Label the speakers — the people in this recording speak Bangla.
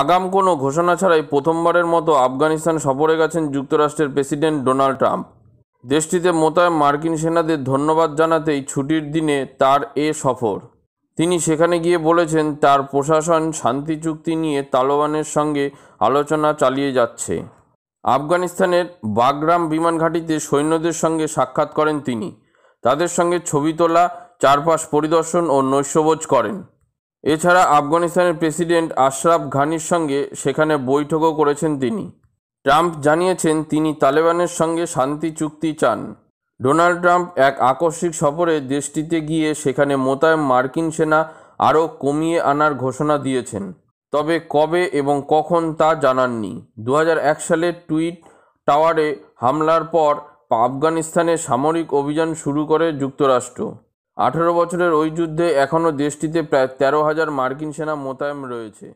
Speaker 1: আগাম কোনো ঘোষণা ছাড়াই প্রথমবারের মতো আফগানিস্তান সফরে গেছেন যুক্তরাষ্ট্রের প্রেসিডেন্ট ডোনাল্ড ট্রাম্প দেশটিতে মোতায়েন মার্কিন সেনাদের ধন্যবাদ জানাতেই ছুটির দিনে তার এ সফর তিনি সেখানে গিয়ে বলেছেন তার প্রশাসন শান্তি চুক্তি নিয়ে তালেবানের সঙ্গে আলোচনা চালিয়ে যাচ্ছে আফগানিস্তানের বাগরাম বিমান ঘাঁটিতে সৈন্যদের সঙ্গে সাক্ষাৎ করেন তিনি তাদের সঙ্গে ছবি তোলা চারপাশ পরিদর্শন ও নৈশ্যবোধ করেন এছাড়া আফগানিস্তানের প্রেসিডেন্ট আশরাফ ঘানির সঙ্গে সেখানে বৈঠকও করেছেন তিনি ট্রাম্প জানিয়েছেন তিনি তালেবানের সঙ্গে শান্তি চুক্তি চান ডোনাল্ড ট্রাম্প এক আকস্মিক সফরে দেশটিতে গিয়ে সেখানে মোতায়েন মার্কিন সেনা আরও কমিয়ে আনার ঘোষণা দিয়েছেন তবে কবে এবং কখন তা জানাননি দু সালের টুইট টাওয়ারে হামলার পর আফগানিস্তানে সামরিক অভিযান শুরু করে যুক্তরাষ্ট্র আঠেরো বছরের ওই যুদ্ধে এখনও দেশটিতে প্রায় তেরো হাজার মার্কিন সেনা মোতায়েন রয়েছে